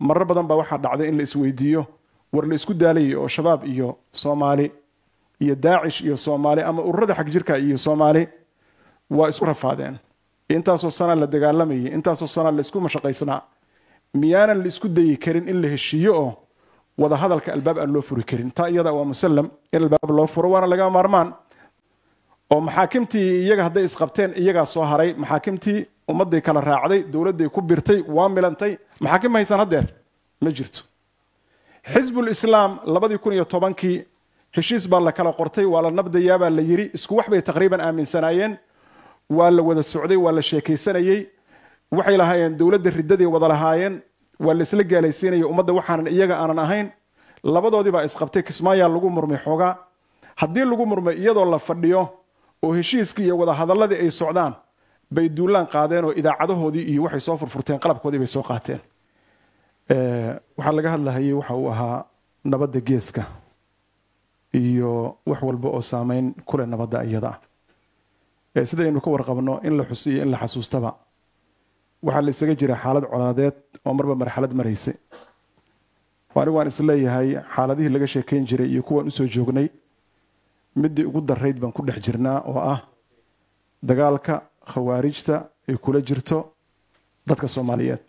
marar badan baa waxaa dhacday in la isweydiiyo war la isku daalayay oo shabaab iyo soomaali iyo daacish iyo soomaali ama ururada xag jirka iyo soomaali waa isu rafaadeen intaasoo sana la dagaalamayay intaasoo sana la isku mashaqaysnaa miyaanan la isku dayi karin in la heshiiyo oo wada hadalka albaab aan loo furi karin taa iyada waa musallam in albaab loo furo waana laga maarmaan oo maxaakimtii iyaga hadday isqabteen iyagaa soo haray maxaakimtii ummadday kala raacday dowladday ku birtay waa milantay maxaakim ma haysaan haddeer ma jirto xisbul islaam labadii kun heshiis baa la kala qortay waa la nabdayaa baa la yidhi isku wax bay taqriiban aaminsanaayeen waa la wada socday waa la sheekaysanayey waxay lahaayeen dowladda riddaday wada lahaayeen waa la isla gaalaysiinaya ummadda waxaanan iyaga aanan ahayn labadoodii baa isqabtay kismaayaa lagu murmay xoogaa haddii lagu murmay iyadoo la fadhiyo oo heshiiskii iyo wadahadaladii ay socdaan bay duulaan qaadeen oo idaacadahoodii iyo waxay soo furfurteen qalabkoodii bay soo qaateen eh, waxaa laga hadlahayay waxa uu ahaa nabadda geeska iyo wax walba oo saameyn kule nabadda iyada ah eh, sidaynu ka warqabno in la xusiyo in la xasuustaba waxaa la isaga jira xaalad colaadeed oo marba marxalad maraysay anigu waan isleeyahay xaaladihii laga sheekayn jiray iyo kuwaan usoo joognay middii ugu darayd baan ku dhex jirnaa oo ah dagaalka khawaarijta ay kula jirto dadka soomaaliyeed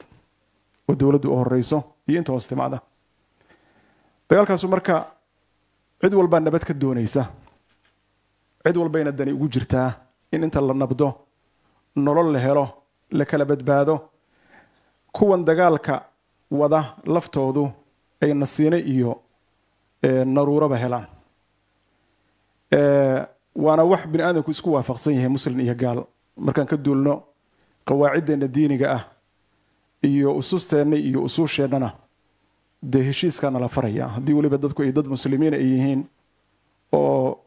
oo dowladdu u horeyso iyo inta hoos timaada dagaalkaasu marka cid walbaa nabad ka doonaysa cid walbayna dani ugu jirtaa in inta la nabdo nolol la helo la kala badbaado kuwan dagaalka wada laftoodu ay nasiine iyo eh, naruuraba helaan eh, waana wax bini aadamku isku waafaqsan yahay muslin iyo gaal markaan ka duulno qawaaciddeenna diiniga ah iyo ususteenna iyo usuusheennana dee heshiiskaana la faraya haddii weliba dadku ay dad muslimiina ay yihiin oo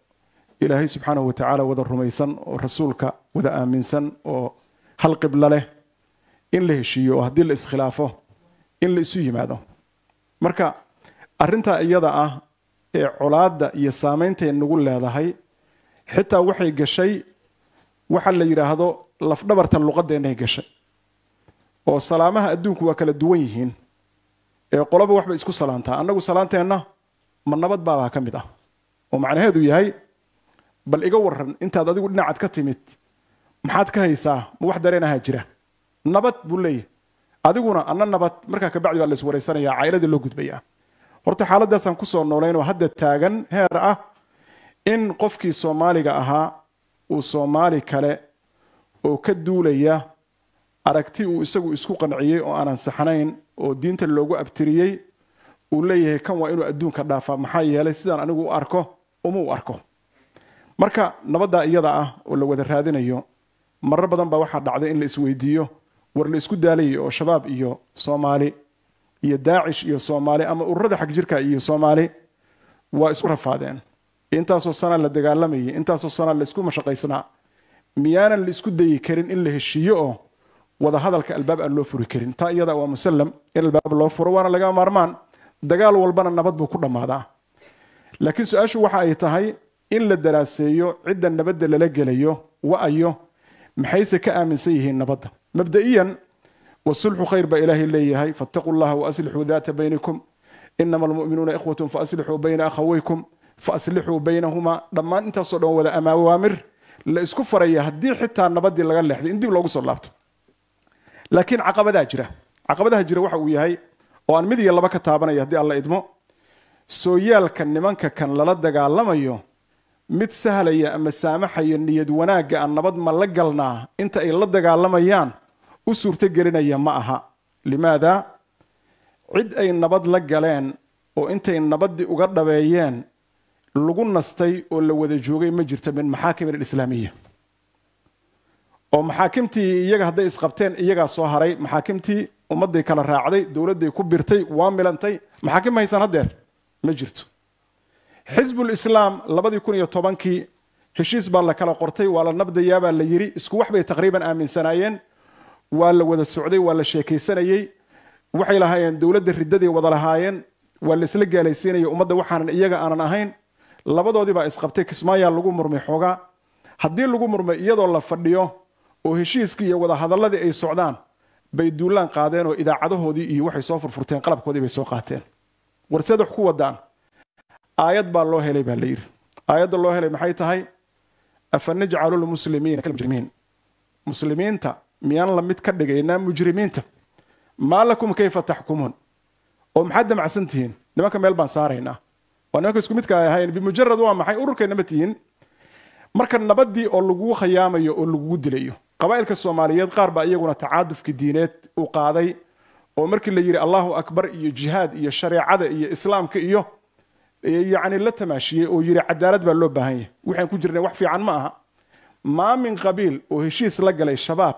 ilaahay subxaanahu watacaala wada rumaysan oo rasuulka wada aaminsan oo hal qiblo leh in la heshiiyo oo haddii la iskhilaafo in la isu yimaado marka arrintaa iyada ah ee colaadda iyo saamayntae nagu leedahay xitaa waxay gashay waxa la yidhaahdo lafdhabarta luqadeennay gashay oo salaamaha adduunku waa kala duwan yihiin ee qolaba waxbay isku salaantaa annagu salaanteenna ma nabad baabaa ka mid ah oo macnaheedu yahay bal iga waran intaad adigu dhinacaad ka timid maxaad ka haysaa ma wax dareenahaa jira nabad buu leeyahay adiguna anna nabad markaa kabacdi baa lais waraysanayaa caa'iladii loo gudbayaa horta xaaladdaasaan ku soo noolayn oo hadda taagan heer ah in qofkii soomaaliga ahaa uu soomaali kale oo ka duulaya aragti uu isagu isku qanciyey oo aanan saxnayn oo diinta loogu abtiriyey uu leeyahay kan waa inuu adduunka dhaafaa maxaa yeelay sidaan anigu u arko uma u arko marka nabaddaa iyada ah oo la wada raadinayo marar badan baa waxaa dhacday in la isweydiiyo war la isku daalayay oo shabaab iyo soomaali iyo daacish iyo soomaali ama ururada xagjirka iyo soomaali waa isku rafaadeen intaasoo sanaa la dagaalamayay intaasoo sanaa laisku mashaqaysanaa miyaanan la isku dayi karin in la heshiiyo oo wadahadalka albaab aan loo furi karin taa iyada waa musallam in albaab loo furo waana laga maarmaan dagaal walbana nabad buu ku dhammaadaa laakiin su-aashu waxa ay tahay in la daraaseeyo cidda nabadda lala gelayo wa'ayo maxayse ka aaminsan yihiin nabadda mabda'iyan wasulxu khayr baa ilaahay leeyahay faataquu llaha waaslixuu daata baynikum inama almu'minuuna ikhwatun faaslixuu bayna akhawaykum faaslixuu baynahumaa dhammaan intaasoo dhan wada amaawaamir la isku faraya haddii xitaa nabadii laga leexday in dib loogu soo laabto laakiin caqabadaa jira caqabadaha jira waxa uu yahay oo aan mid iyo laba ka taabanayo haddii alla idmo sooyaalka nimanka kan lala dagaalamayo mid sahlaya ama saamaxaya niyad wanaagga aan nabad ma la galnaa inta ay la dagaalamayaan u suurto gelinaya ma aha limaada cid ay nabad la galeen oo intay nabaddii uga dhabeeyeen lagu nastay oo la wada joogay ma jirto min maxaakim alislaamiya oo maxaakimtii iyaga hadday isqabteen iyagaa soo haray maxaakimtii ummadday kala raacday dowladday ku birtay waa milantay maxaakim ma haysan haddeer ma jirto xisbulislaam labadii kun iyo tobankii heshiis baa la kala qortay waa la nabdayaa baa la yidhi isku wax taqriiban aaminsanaayeen waa la wada socday waa la sheekaysanayey waxay lahaayeen dowladda riddadii wada lahaayeen waa la gaalaysiinaya ummadda waxaanan iyaga aanan ahayn labadoodii baa isqabtay kismaayaa lagu murmay xoogaa haddii lagu murmay iyadoo la fadhiyo oo heshiiskii iyo wadahadaladii ay socdaan bay duulaan qaadeen oo idaacadahoodii iyo waxay soo furfurteen qalabkoodii bay soo qaateen warsedax ku wadaan aayad baa loo helay baa layidhi aayadda loo helay maxay tahay afa najcalu lmuslimiina kalmujrimiin muslimiinta miyaan la mid ka dhigaynaa mujrimiinta maa lakum kayfa taxkumuun oo maxaad damacsantihiin nimanka meel baan saaraynaa waa nimanka isku midka ay ahayn bimujarad waa maxay ururkeenna ma tihiin marka nabaddii oo lagugu khayaamayo oo lagugu dilayo qabaa'ilka soomaaliyeed qaar baa iyaguna tacaadufki diineed u qaaday oo markii la yidhi allahu akbar iyo jihaad iyo shareecada iyo islaamka iyo yacni la tamaashiyey oo yidhi cadaalad baa loo baahan yahay waxaan ku jirnay wax fiican ma aha maa min qabiil oo heshiis la galay shabaab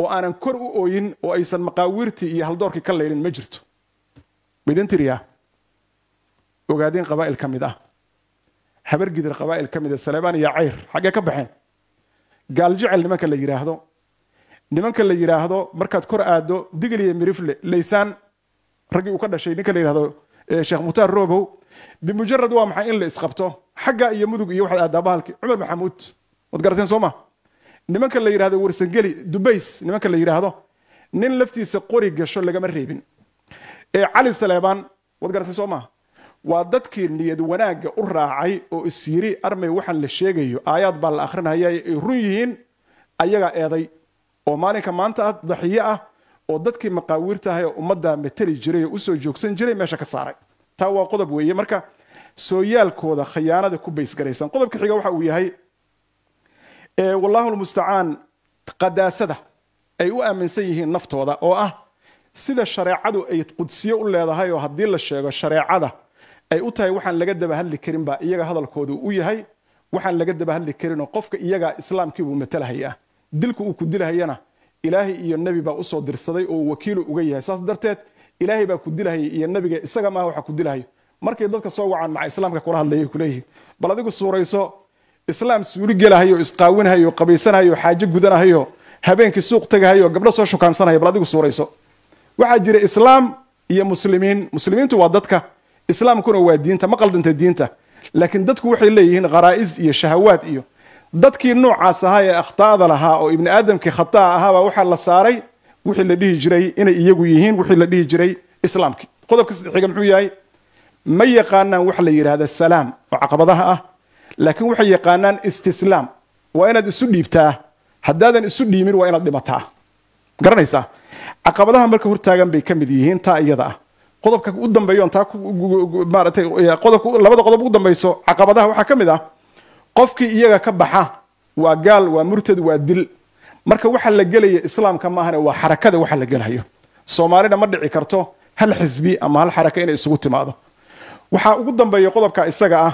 oo aanan kor u ooyin oo aysan maqaawiirtii iyo haldoorkii ka laylin ma jirto waydin tiriyaa ogaadeen qabaa'il ka mid ah habargidir qabaa'il ka mid a ah, saleebaan iyo cayr xaggee ka baxeen gaaljecel nimanka la yidhaahdo nimanka la yidhaahdo markaad kor aaddo digil iyo mirifle laysaan raggii uu ka dhashay ninka la yidhahdo sheekh mukhtaar robow bimujarad waa maxay in la isqabto xagga iyo mudug iyo waxaad aaddaa bahalkii cumar maxamuud waad garateen soo ma nimanka la yidhahdo warsangeli dubays nimanka la yidhaahdo nin laftiisa qori gasho lagama reebin ee cali saleebaan waad garatay soo maaha waa dadkii niyad wanaagga u raacay oo isyiri armay waxaan la sheegayo aayaad baa la akhrinaya ay run yihiin ayagaa eeday oo maalinka maanta ah daxiyo ah oo dadkii maqaawiirta ahaee ummaddaa mateli jiray oo usoo joogsan jiray meesha ka saaray taa waa qodob weeye marka sooyaalkooda khiyaanada ku baysgaraysan qodobka xiga waxa uu yahay wallaahu lmustacaan qadaasada ay u aaminsan yihiin naftooda oo ah sida shareecadu ay qudsiyo u leedahay oo haddii la sheego shareecada ay u tahay waxaan laga dabahadli karin baa iyaga hadalkoodu u yahay waxaan laga dabahadli karinoo qofka iyagaa islaamkiibuu matalhayaa dilka uu ku dilahayana ilaahay iyo nebi baa usoo dirsaday oo wakiilu uga yahay saas darteed ilaahay baa ku dilahayay iyo nebiga isaga maaha waxa ku dilahayo markay dadka soo wacaan maca islaamka kula hadlayay kuleeyihin bal adigu suurayso islaam suuli gelahayo isqaawinhayo qabaysanahayo xaajo gudanahayo habeenkii suuq tegahayo gabdho soo shukaansanayo bal adigu suurayso waxaa jira islaam iyo muslimiin muslimiintu waa dadka islaamkuna waa diinta ma qaldanta diinta laakiin dadku waxay leeyihiin kharaa'is iyo shahawaad iyo dadkii noocaas ahaa ee akhtaada lahaa oo ibni aadamkii khata'a ahaabaa waxaa la saaray wixii la dhihi jiray inay iyagu yihiin wixii la dhihi jiray islaamkii qodobka saddex muxuu yahay ma yaqaanaan waxa la yidhahda salaam oo caqabadaha ah laakiin waxay yaqaanaan istislaam waa inaad isu dhiibtaa haddaadan isu dhiimin waa inaad dhimataa garanaysaa caqabadaha marka hortaagan bay ka mid yihiin taa iyada ah qodobka u dambeeyo on taa qodobka labada qodob ugu dambayso caqabadaha waxaa ka mid ah qofkii iyaga ka baxa waa gaal waa murtad waa dil marka waxa la gelaya islaamka maahane waa xarakada waxa la gelayo soomaalina ma dhici karto hal xisbi ama hal xaraka inay isugu timaado waxaa ugu dambeeya qodobka isaga ah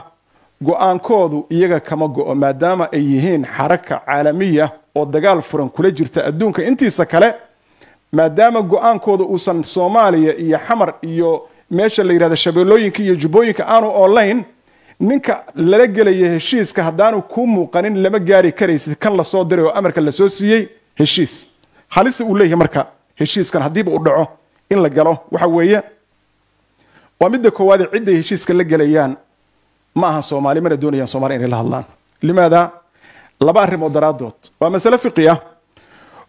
go-aankoodu iyaga kama go-o maadaama ay yihiin xaraka caalamiya oo dagaal furan kula jirta adduunka intiisa kale maadaama go-aankooda uusan soomaaliya iyo xamar iyo meesha la yidhahda shabeellooyinka iyo jubbooyinka aanu oolayn ninka lala gelaya heshiiska haddaanu kuu muuqanin lama gaari karaysid kan lasoo diray oo amarka lasoo siiyey heshiis halista uu leeyahay marka heshiiskan haddiiba u dhaco in la galo waxa weeye waa midda koowaade cidday heshiiska la gelayaan ma aha soomaali mana doonayaan soomali inay la hadlaan limaada laba arrimood daraaddood waa masale fiqi ah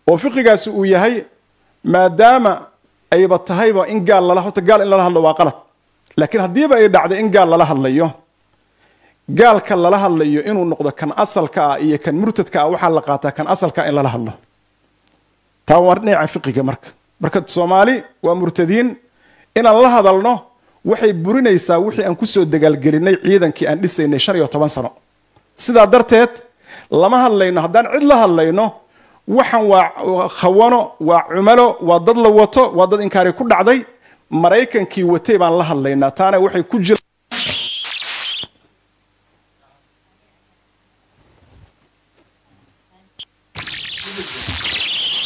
oo fiqigaasi uu yahay maadaama ayba tahayba in gaal lala horta gaal in lala hadlo waa qalad laakiin haddiiba ay dhacday in gaal lala hadlayo gaalka lala hadlayo inuu noqdo kan asalka ah iyo kan murtadka ah waxaa la qaataa kan asalkaa ah in lala hadlo taa waa dhinaca fiqiga marka marka soomaali waa murtadiin inaan la hadalno waxay burinaysaa wixii aan kusoo dagaalgelinay ciidankii aan dhisaynay shan iyo toban sano sidaa darteed lama hadlayno haddaan cid la hadlayno waxaan waa khawano waa cumalo waa dad la wato waa dad inkaari ku dhacday maraykankii watay baan la hadlaynaa taana waxay ku jira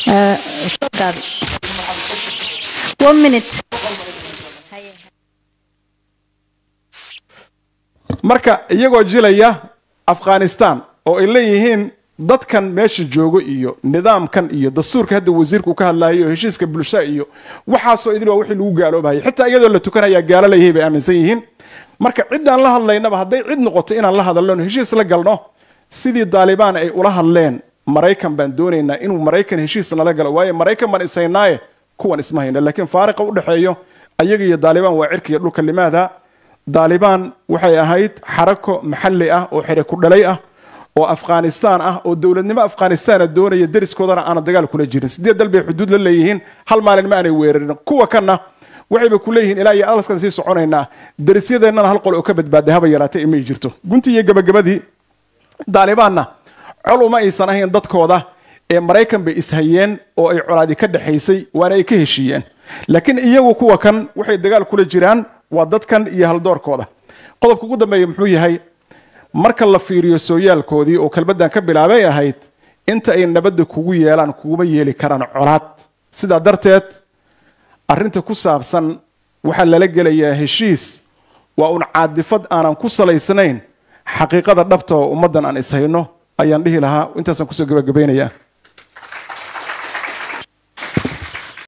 uh, marka iyagoo jilaya afghanistan oo ay leeyihiin dadkan meesha joogo iyo nidaamkan iyo dastuurka hadda wasiirku ka hadlayo heshiiska bulsha iyo waxaasoo idil waa wixii lagu gaaloobahay xitaa iyadoo la tukanayaa gaalo leeyahay bay aaminsan yihiin marka ciddaan la hadlaynaba hadday cid noqoto inaan la hadalno heshiis la galno sidii daalibaan ay ula hadleen maraykan baan doonaynaa inuu maraykan heshiis nala galo waayo maraykan baan isaynaaye kuwan isma laakiin faariqa u dhexeeyo ayaga iyo daalibaan waa cirka dhulka limaada daalibaan waxay ahayd xarako maxalli ah oo xere ku dhalay ah oo afghanistaan ah oo dowladnimo afghanistaana doonaya deriskoodana aana dagaal kula jirin sideed dal xuduud la leeyihiin hal maalin ma aanay weerarin kuwa kanna waxayba ku ilaa iyo adalskan sii soconaynaa derisyadeennana hal qol oo ka badbaada haba yaraatay imay jirto gunti iyo gabagabadii daalibaanna col uma aysan ahayn dadkooda ee maraykan bay ishayeen oo ay colaadi ka dhexaysay waana ay ka heshiiyeen laakiin iyagu kuwa kan waxay dagaal kula jiraan waa dadkan iyo haldoorkooda qodobka ugu dambeeya muxuu yahay marka la fiiriyo sooyaalkoodii oo kelmaddan ka bilaabay ahayd inta ay nabadda kugu yeelaan kuguma yeeli karaan colaad sidaa darteed arrinta ku saabsan waxaa lala gelayaa heshiis waa un caadifad aanan ku salaysnayn xaqiiqada dhabta oo ummaddan aan ishayno ayaan dhihi lahaa intaasaan kusoo gabagabaynayaa